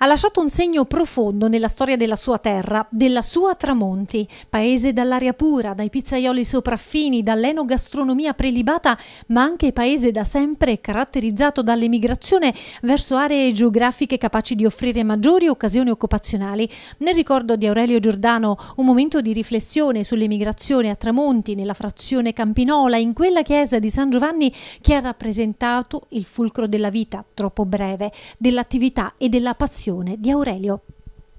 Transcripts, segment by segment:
ha lasciato un segno profondo nella storia della sua terra, della sua Tramonti, paese dall'aria pura, dai pizzaioli sopraffini, dall'enogastronomia prelibata, ma anche paese da sempre caratterizzato dall'emigrazione verso aree geografiche capaci di offrire maggiori occasioni occupazionali. Nel ricordo di Aurelio Giordano, un momento di riflessione sull'emigrazione a Tramonti, nella frazione Campinola, in quella chiesa di San Giovanni che ha rappresentato il fulcro della vita, troppo breve, dell'attività e della passione direzione di Aurelio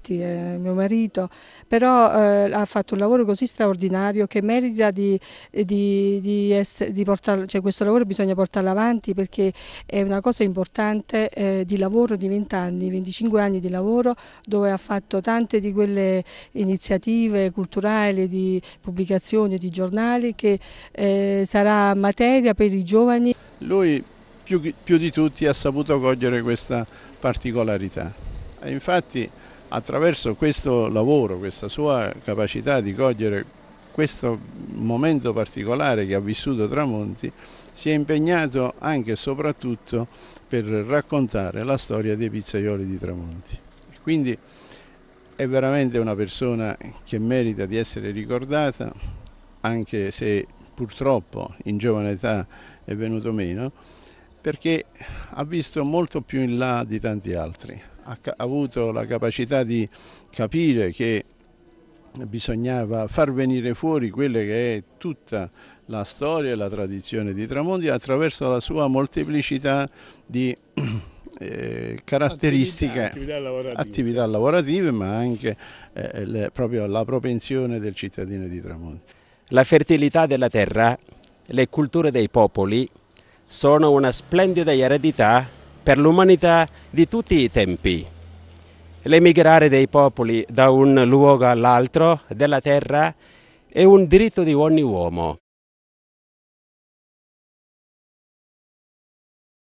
Sì, mio marito, però eh, ha fatto un lavoro così straordinario che merita di, eh, di, di, di portarlo, cioè questo lavoro bisogna portarlo avanti perché è una cosa importante eh, di lavoro di 20 anni, 25 anni di lavoro dove ha fatto tante di quelle iniziative culturali, di pubblicazioni, di giornali che eh, sarà materia per i giovani. Lui più, più di tutti ha saputo cogliere questa particolarità. E infatti attraverso questo lavoro, questa sua capacità di cogliere questo momento particolare che ha vissuto Tramonti, si è impegnato anche e soprattutto per raccontare la storia dei pizzaioli di Tramonti. Quindi è veramente una persona che merita di essere ricordata, anche se purtroppo in giovane età è venuto meno, perché ha visto molto più in là di tanti altri, ha avuto la capacità di capire che bisognava far venire fuori quella che è tutta la storia e la tradizione di Tramondi attraverso la sua molteplicità di eh, caratteristiche, attività, attività, lavorative. attività, lavorative. ma anche eh, le, proprio la propensione del cittadino di Tramonti. La fertilità della terra, le culture dei popoli, sono una splendida eredità per l'umanità di tutti i tempi. L'emigrare dei popoli da un luogo all'altro della terra è un diritto di ogni uomo.